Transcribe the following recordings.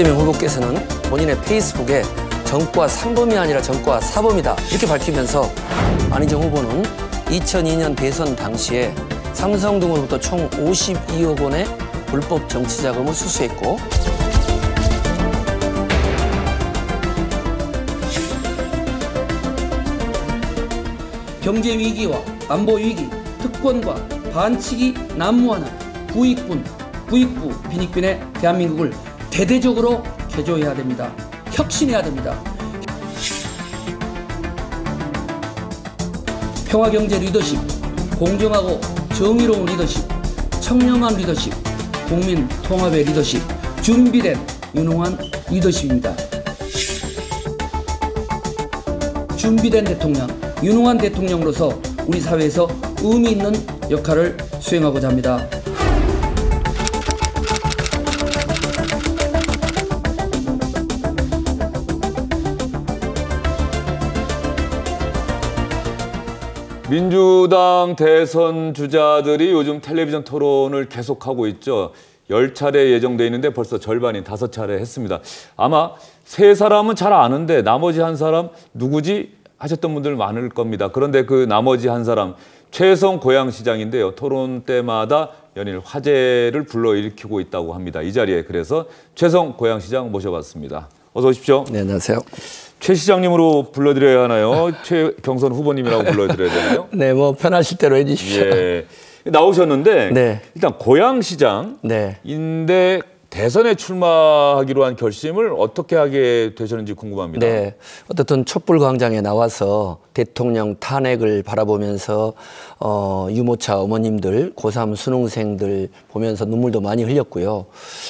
이재명 후보께서는 본인의 페이스북에 정과 3범이 아니라 정과 4범이다 이렇게 밝히면서 안희정 후보는 2002년 대선 당시에 삼성 등으로부터 총 52억 원의 불법 정치 자금을 수수했고 경제 위기와 안보 위기, 특권과 반칙이 난무하는 부익분, 부익부 빈익빈의 대한민국을 대대적으로 개조해야 됩니다. 혁신해야 됩니다. 평화경제 리더십, 공정하고 정의로운 리더십, 청렴한 리더십, 국민 통합의 리더십, 준비된 유능한 리더십입니다. 준비된 대통령, 유능한 대통령으로서 우리 사회에서 의미 있는 역할을 수행하고자 합니다. 민주당 대선 주자들이 요즘 텔레비전 토론을 계속하고 있죠. 1 0차례 예정돼 있는데 벌써 절반인 5 차례 했습니다. 아마 세 사람은 잘 아는데 나머지 한 사람 누구지 하셨던 분들 많을 겁니다. 그런데 그 나머지 한 사람 최성 고향시장인데요 토론 때마다 연일 화제를 불러일으키고 있다고 합니다. 이 자리에 그래서 최성 고향시장 모셔봤습니다. 어서 오십시오. 네, 안녕하세요. 최 시장님으로 불러드려야 하나요? 최 경선 후보님이라고 불러드려야 되나요? 네, 뭐 편하실 대로 해주십시오. 예. 나오셨는데 네. 일단 고향시장인데 네. 대선에 출마하기로 한 결심을 어떻게 하게 되셨는지 궁금합니다. 네. 어쨌든 촛불 광장에 나와서 대통령 탄핵을 바라보면서 어, 유모차 어머님들, 고3 수능생들 보면서 눈물도 많이 흘렸고요.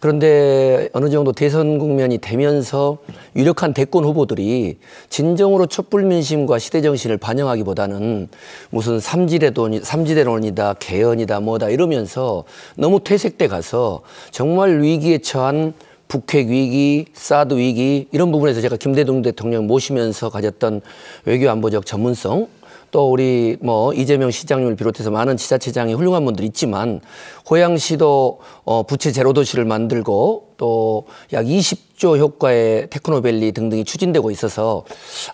그런데 어느 정도 대선 국면이 되면서 유력한 대권 후보들이 진정으로 촛불 민심과 시대 정신을 반영하기보다는 무슨 삼지대론, 삼지대론이다, 개헌이다, 뭐다 이러면서 너무 퇴색돼 가서 정말 위기에 처한 북핵 위기, 사드 위기 이런 부분에서 제가 김대중 대통령 모시면서 가졌던 외교 안보적 전문성 또 우리 뭐 이재명 시장님을 비롯해서 많은 지자체장이 훌륭한 분들 있지만 고양시도 어 부채 제로 도시를 만들고 또 약 20조 효과의 테크노밸리 등등이 추진되고 있어서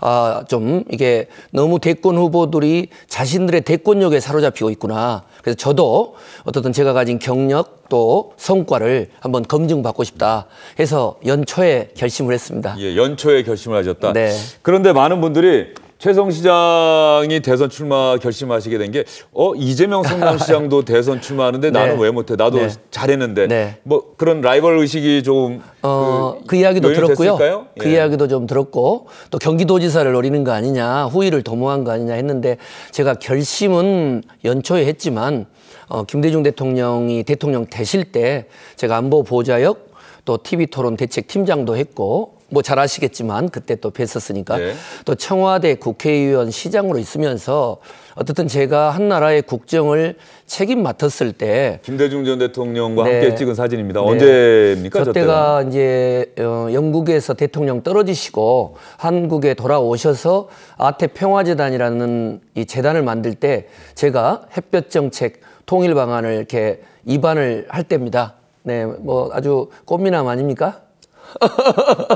아 좀 이게 너무 대권 후보들이 자신들의 대권력에 사로잡히고 있구나. 그래서 저도 어떻든 제가 가진 경력 또 성과를 한번 검증받고 싶다 해서 연초에 결심을 했습니다. 예, 연초에 결심을 하셨다. 네. 그런데 많은 분들이 최성 시장이 대선 출마 결심하시게 된 게 어 이재명 성남시장도 대선 출마하는데 네. 나는 왜 못해? 나도 네. 잘했는데 네. 뭐 그런 라이벌 의식이 조금 어, 그, 그 이야기도 들었고요. 됐을까요? 그 예. 이야기도 좀 들었고 또 경기도지사를 노리는 거 아니냐, 후위를 도모한 거 아니냐 했는데 제가 결심은 연초에 했지만 어, 김대중 대통령이 대통령 되실 때 제가 안보 보좌역 또 TV 토론 대책 팀장도 했고 뭐잘 아시겠지만 그때 또 뵀었으니까 네. 또 청와대 국회의원 시장으로 있으면서 어쨌든 제가 한 나라의 국정을 책임 맡았을 때 김대중 전 대통령과 네. 함께 찍은 사진입니다. 네. 언제입니까? 그때가 이제 어, 영국에서 대통령 떨어지시고 한국에 돌아오셔서 아태 평화재단이라는 이 재단을 만들 때 제가 햇볕 정책 통일 방안을 이렇게 입안을 할 때입니다. 네, 뭐 아주 꽃미남 아닙니까?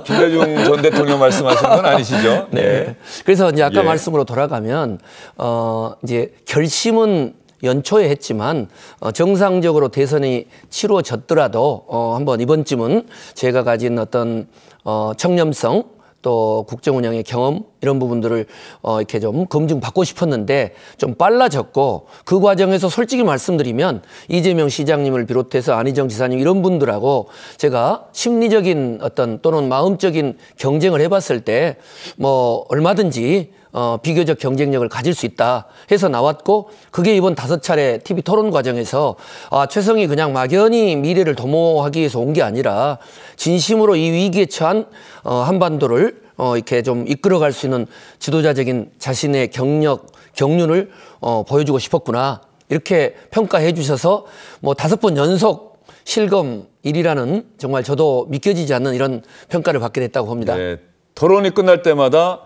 김대중 전 대통령 말씀하시는 건 아니시죠? 네. 네. 그래서 이제 아까 예. 말씀으로 돌아가면 어 이제 결심은 연초에 했지만 어, 정상적으로 대선이 치루어졌더라도 어, 한번 이번쯤은 제가 가진 어떤 어, 청렴성 또 국정 운영의 경험 이런 부분들을 어 이렇게 좀 검증받고 싶었는데 좀 빨라졌고 그 과정에서 솔직히 말씀드리면 이재명 시장님을 비롯해서 안희정 지사님 이런 분들하고 제가 심리적인 어떤 또는 마음적인 경쟁을 해봤을 때 뭐 얼마든지 어, 비교적 경쟁력을 가질 수 있다 해서 나왔고 그게 이번 다섯 차례 TV 토론 과정에서 아, 최성이 그냥 막연히 미래를 도모하기 위해서 온 게 아니라 진심으로 이 위기에 처한 어, 한반도를 어, 이렇게 좀 이끌어갈 수 있는 지도자적인 자신의 경력, 경륜을 어, 보여주고 싶었구나 이렇게 평가해 주셔서 뭐 다섯 번 연속 실검 1위라는 정말 저도 믿겨지지 않는 이런 평가를 받게 됐다고 봅니다. 네, 토론이 끝날 때마다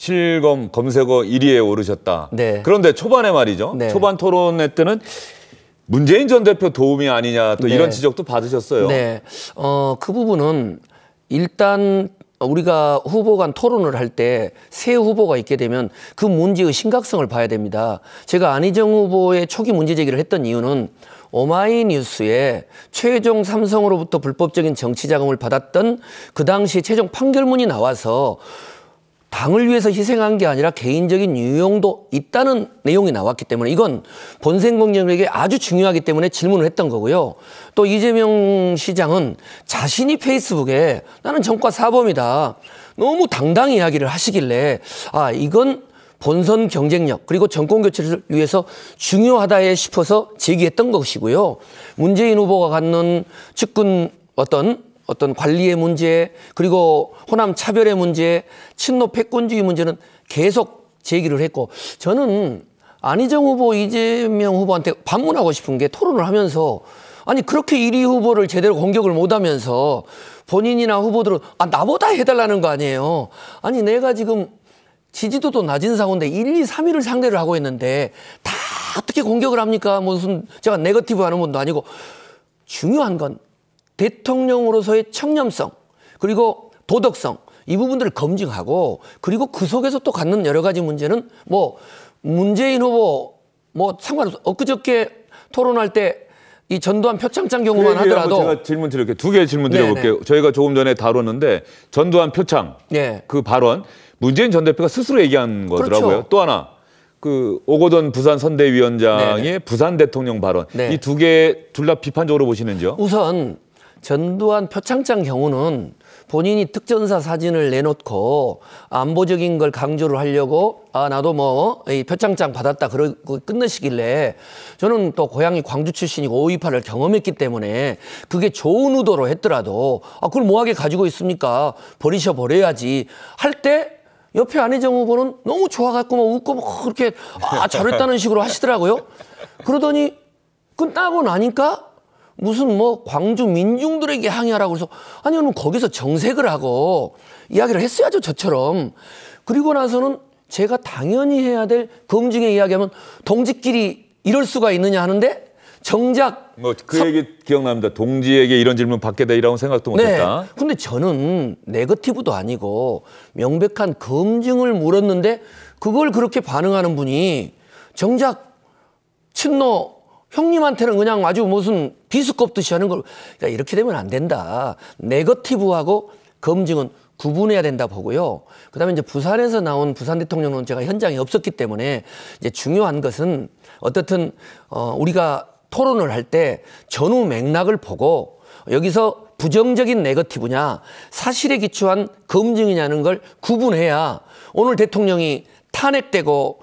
실검 검색어 1위에 오르셨다. 네. 그런데 초반에 말이죠. 네. 초반 토론회 때는 문재인 전 대표 도움이 아니냐 또 네. 이런 지적도 받으셨어요. 네. 어, 그 부분은 일단 우리가 후보 간 토론을 할 때 새 후보가 있게 되면 그 문제의 심각성을 봐야 됩니다. 제가 안희정 후보의 초기 문제 제기를 했던 이유는 오마이뉴스에 최종 삼성으로부터 불법적인 정치 자금을 받았던 그 당시 최종 판결문이 나와서 당을 위해서 희생한 게 아니라 개인적인 유용도 있다는 내용이 나왔기 때문에 이건 본생공정에게 아주 중요하기 때문에 질문을 했던 거고요. 또 이재명 시장은 자신이 페이스북에 나는 정과 사범이다. 너무 당당히 이야기를 하시길래 아, 이건 본선 경쟁력 그리고 정권 교체를 위해서 중요하다 싶어서 제기했던 것이고요. 문재인 후보가 갖는 측근 어떤 어떤 관리의 문제 그리고 호남 차별의 문제 친노 패권주의 문제는 계속 제기를 했고 저는 안희정 후보 이재명 후보한테 반문하고 싶은 게 토론을 하면서 아니 그렇게 1위 후보를 제대로 공격을 못하면서 본인이나 후보들은 아 나보다 해달라는 거 아니에요. 아니 내가 지금 지지도도 낮은 상황인데 1, 2, 3위를 상대를 하고 있는데 다 어떻게 공격을 합니까? 무슨 제가 네거티브 하는 분도 아니고 중요한 건 대통령으로서의 청렴성 그리고 도덕성 이 부분들을 검증하고 그리고 그 속에서 또 갖는 여러 가지 문제는 뭐 문재인 후보 뭐 상관없어 엊그저께 토론할 때 이 전두환 표창장 경우만 그 하더라도 제가 질문 드릴게요 두개 질문 네, 네. 드려볼게요 네네. 저희가 조금 전에 다뤘는데 전두환 표창 네. 그 발언 문재인 전 대표가 스스로 얘기한 그렇죠. 거더라고요 그렇죠. 또 하나 그 오거돈 부산 선대위원장의 네네. 네. 부산 대통령 발언 이 두 개 둘 다 비판적으로 보시는지요? 우선 전두환 표창장 경우는 본인이 특전사 사진을 내놓고 안보적인 걸 강조를 하려고 아 나도 뭐 이 표창장 받았다 그러고 끝내시길래 저는 또 고향이 광주 출신이고 528을 경험했기 때문에 그게 좋은 의도로 했더라도 아 그걸 뭐하게 가지고 있습니까 버리셔 버려야지 할 때 옆에 안희정 후보는 너무 좋아갖고 막 뭐 웃고 막 뭐 그렇게 아 잘했다는 식으로 하시더라고요 그러더니 끝나고 나니까 무슨 뭐 광주 민중들에게 항의하라고 해서 아니 그러면 거기서 정색을 하고 이야기를 했어야죠 저처럼 그리고 나서는 제가 당연히 해야 될 검증에 이야기하면 동지끼리 이럴 수가 있느냐 하는데 정작 뭐그 섭... 얘기 기억납니다. 동지에게 이런 질문 받게 되리라고 생각도 네. 못했다. 네. 근데 저는 네거티브도 아니고 명백한 검증을 물었는데 그걸 그렇게 반응하는 분이 정작 친노 형님한테는 그냥 아주 무슨 비스껍 듯이 하는 걸그 그러니까 이렇게 되면 안 된다. 네거티브하고 검증은 구분해야 된다 보고요. 그다음에 이제 부산에서 나온 부산 대통령은 제가 현장에 없었기 때문에 이제 중요한 것은 어떻든 어 우리가 토론을 할 때 전후 맥락을 보고 여기서 부정적인 네거티브냐 사실에 기초한 검증이냐는 걸 구분해야 오늘 대통령이 탄핵되고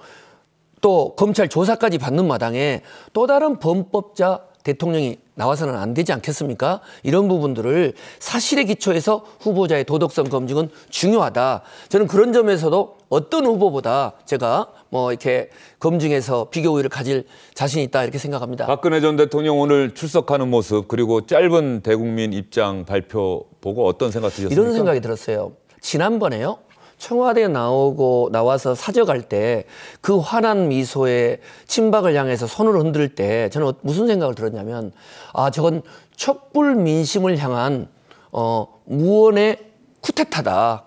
또 검찰 조사까지 받는 마당에 또 다른 범법자 대통령이 나와서는 안 되지 않겠습니까? 이런 부분들을 사실에기초해서 후보자의 도덕성 검증은 중요하다. 저는 그런 점에서도 어떤 후보보다 제가 뭐 이렇게 검증해서 비교 우위를 가질 자신 이 있다 이렇게 생각합니다. 박근혜 전 대통령 오늘 출석하는 모습 그리고 짧은 대국민 입장 발표 보고 어떤 생각 드셨습니까? 이런 생각이 들었어요. 지난번에요. 청와대 나오고 나와서 사적할 때 그 환한 미소에 친박을 향해서 손을 흔들 때 저는 어, 무슨 생각을 들었냐면 아 저건 촛불 민심을 향한 어 무언의 쿠데타다.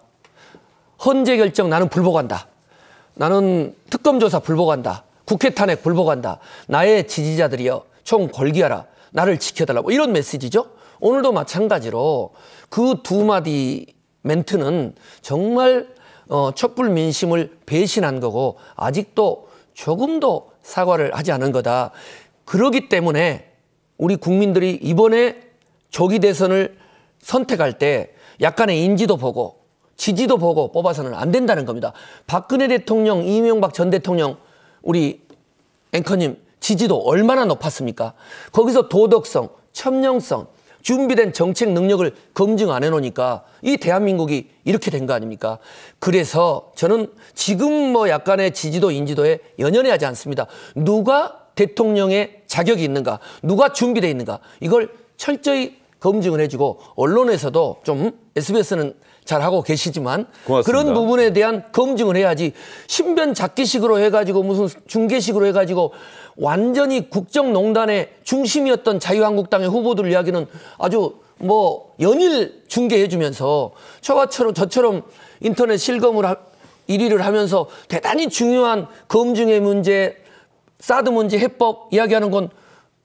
헌재 결정 나는 불복한다. 나는 특검 조사 불복한다. 국회 탄핵 불복한다. 나의 지지자들이여 총 걸기하라. 나를 지켜달라. 뭐 이런 메시지죠. 오늘도 마찬가지로 그 두 마디 멘트는 정말 어, 촛불 민심을 배신한 거고 아직도 조금도 사과를 하지 않은 거다. 그러기 때문에 우리 국민들이 이번에 조기 대선을 선택할 때 약간의 인지도 보고 지지도 보고 뽑아서는 안 된다는 겁니다. 박근혜 대통령, 이명박 전 대통령, 우리 앵커님 지지도 얼마나 높았습니까? 거기서 도덕성, 첨명성 준비된 정책 능력을 검증 안 해놓으니까 이 대한민국이 이렇게 된 거 아닙니까? 그래서 저는 지금 뭐 약간의 지지도 인지도에 연연해 하지 않습니다. 누가 대통령의 자격이 있는가, 누가 준비돼 있는가, 이걸 철저히 검증을 해주고 언론에서도 좀 SBS는 잘 하고 계시지만 고맙습니다. 그런 부분에 대한 검증을 해야지 신변 잡기식으로 해가지고 무슨 중계식으로 해가지고 완전히 국정농단의 중심이었던 자유한국당의 후보들 이야기는 아주 뭐 연일 중계해주면서 저와처럼 저처럼 인터넷 실검을 하, 1위를 하면서 대단히 중요한 검증의 문제, 사드 문제 해법 이야기하는 건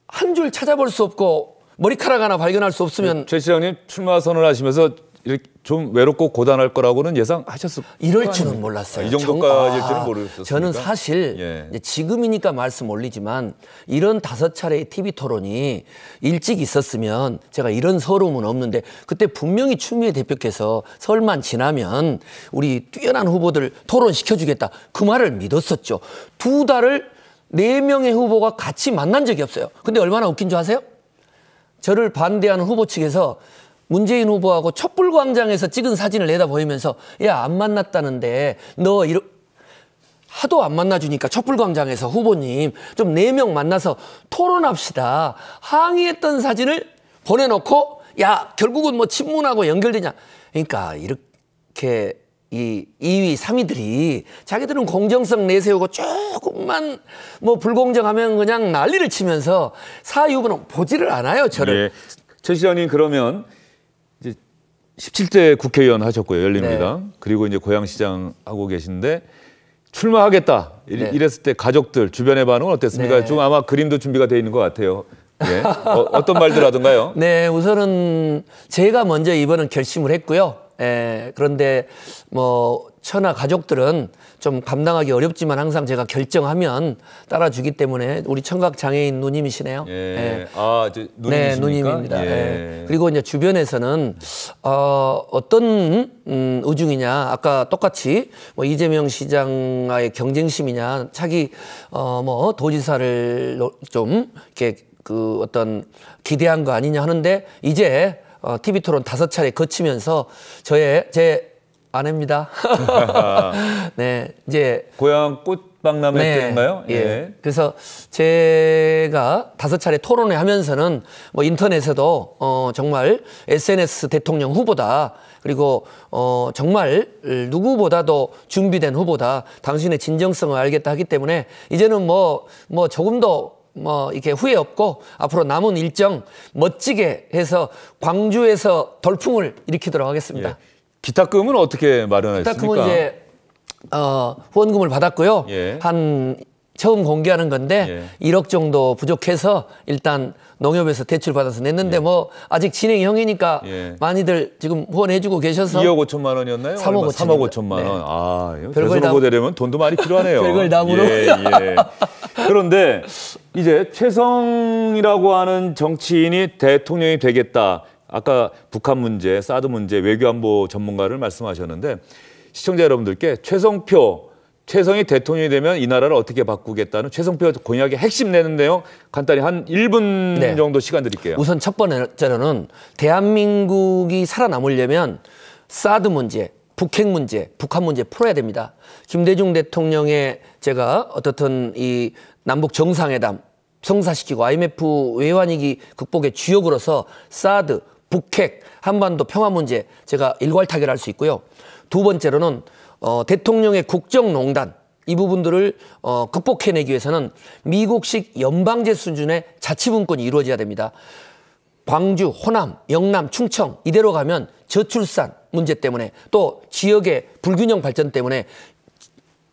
한 줄 찾아볼 수 없고 머리카락 하나 발견할 수 없으면 최 시장님 출마 선언하시면서 이렇게 좀 외롭고 고단할 거라고는 예상하셨을 이럴 줄은 몰랐어요. 아, 이 정도까지일지는 모르셨어요. 저는 사실 예. 지금이니까 말씀 올리지만 이런 다섯 차례의 TV 토론이 일찍 있었으면 제가 이런 서러은 없는데 그때 분명히 추미애 대표께서 설만 지나면 우리 뛰어난 후보들 토론시켜주겠다 그 말을 믿었었죠. 두 달을 네 명의 후보가 같이 만난 적이 없어요. 근데 얼마나 웃긴 줄 아세요? 저를 반대하는 후보 측에서 문재인 후보하고 촛불광장에서 찍은 사진을 내다보이면서 야 안 만났다는데 너 이러 하도 안 만나주니까 촛불광장에서 후보님 좀 네 명 만나서 토론합시다 항의했던 사진을 보내놓고 야 결국은 뭐 친문하고 연결되냐 그러니까 이렇게 이 2위, 3위들이 자기들은 공정성 내세우고 조금만 뭐 불공정하면 그냥 난리를 치면서 사유부는 보지를 않아요, 저를. 예. 최 시장님 그러면 17대 국회의원 하셨고요 열린민주당 네. 그리고 이제 고향시장 하고 계신데 출마하겠다 네. 이랬을 때 가족들 주변의 반응은 어땠습니까? 네. 좀 아마 그림도 준비가 돼 있는 것 같아요. 예. 어, 떤 말들 하던가요? 네, 우선은 제가 먼저 이번은 결심을 했고요. 예, 그런데 뭐 처나 가족들은 좀 감당하기 어렵지만 항상 제가 결정하면 따라주기 때문에 우리 청각 장애인 누님이시네요. 예. 예. 아, 누님 네, 누님입니다. 예. 예. 그리고 이제 주변에서는 어, 어떤 음, 의중이냐 아까 똑같이 뭐 이재명 시장의 경쟁심이냐 자기 어, 뭐 도지사를 좀 이렇게 그 어떤 기대한 거 아니냐 하는데 이제 어, TV 토론 다섯 차례 거치면서 저의 제 아닙니다 네, 이제 고향 꽃방남회 네, 때인가요? 예. 예. 그래서 제가 다섯 차례 토론회 하면서는 뭐 인터넷에도 어 정말 SNS 대통령 후보다 그리고 어 정말 누구보다도 준비된 후보다 당신의 진정성을 알겠다 하기 때문에 이제는 뭐뭐 뭐 조금 더 뭐 이렇게 후회 없고 앞으로 남은 일정 멋지게 해서 광주에서 돌풍을 일으키도록 하겠습니다. 예. 기탁금은 어떻게 마련했습니까? 기탁금은 이제 어, 후원금을 받았고요. 예. 한 처음 공개하는 건데 예. 1억 정도 부족해서 일단 농협에서 대출 받아서 냈는데 예. 뭐 아직 진행형이니까 예. 많이들 지금 후원해주고 계셔서 2억 5천만 원이었나요? 3억 5천, 3억 5천만 네. 원. 아, 별걸 다 보려면 돈도 많이 필요하네요. 별걸 나무로. 예, 예. 그런데 이제 최성이라고 하는 정치인이 대통령이 되겠다. 아까 북한 문제, 사드 문제, 외교안보 전문가를 말씀하셨는데 시청자 여러분들께 최성표, 최성이 대통령이 되면 이 나라를 어떻게 바꾸겠다는 최성표 공약의 핵심 내는 내용 간단히 한 1분 네. 정도 시간 드릴게요. 우선 첫 번째로는 대한민국이 살아남으려면 사드 문제, 북핵 문제, 북한 문제 풀어야 됩니다. 김대중 대통령의 제가 어떻든 이 남북 정상회담 성사시키고 IMF 외환위기 극복의 주역으로서 사드 북핵, 한반도 평화 문제 제가 일괄 타결할 수 있고요. 두 번째로는 어, 대통령의 국정농단 이 부분들을 어, 극복해내기 위해서는 미국식 연방제 수준의 자치분권이 이루어져야 됩니다. 광주, 호남, 영남, 충청 이대로 가면 저출산 문제 때문에 또 지역의 불균형 발전 때문에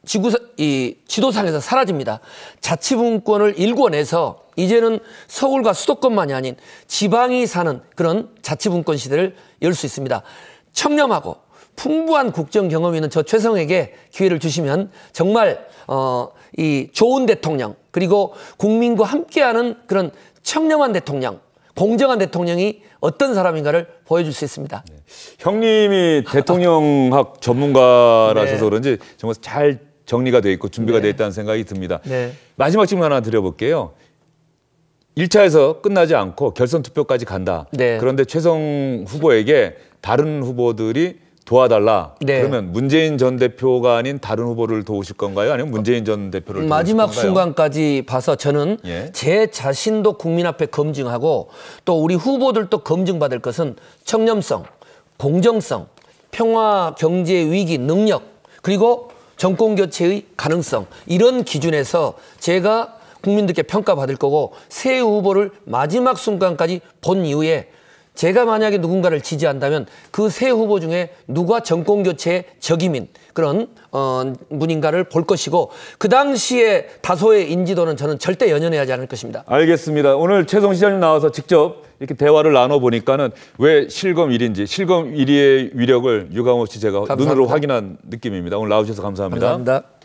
지구사, 이 지도상에서 사라집니다. 자치분권을 일궈내서 이제는 서울과 수도권만이 아닌 지방이 사는 그런 자치분권 시대를 열 수 있습니다. 청렴하고 풍부한 국정 경험이 있는 저 최성에게 기회를 주시면 정말 어, 이 좋은 대통령 그리고 국민과 함께하는 그런 청렴한 대통령 공정한 대통령이 어떤 사람인가를 보여줄 수 있습니다. 네. 형님이 대통령학 전문가라셔서 네. 그런지 정말 잘 정리가 돼 있고 준비가 네. 돼 있다는 생각이 듭니다. 네. 마지막 질문 하나 드려볼게요. 1차에서 끝나지 않고 결선 투표까지 간다. 네. 그런데 최성 후보에게 다른 후보들이 도와달라. 네. 그러면 문재인 전 대표가 아닌 다른 후보를 도우실 건가요? 아니면 문재인 전 대표를 마지막 순간까지 봐서 저는 예. 제 자신도 국민 앞에 검증하고 또 우리 후보들도 검증받을 것은 청렴성, 공정성, 평화 경제 위기 능력 그리고 정권 교체의 가능성 이런 기준에서 제가 국민들께 평가받을 거고 새 후보를 마지막 순간까지 본 이후에 제가 만약에 누군가를 지지한다면 그 세 후보 중에 누가 정권 교체의 적임인 그런 어 분인가를 볼 것이고 그 당시에 다소의 인지도는 저는 절대 연연해야 하지 않을 것입니다. 알겠습니다. 오늘 최성 시장님 나와서 직접 이렇게 대화를 나눠 보니까는 왜 실검 1인지 위 실검 1위의 위력을 유감없이 제가 감사합니다. 눈으로 확인한 느낌입니다. 오늘 나오셔서 감사합니다. 감사합니다.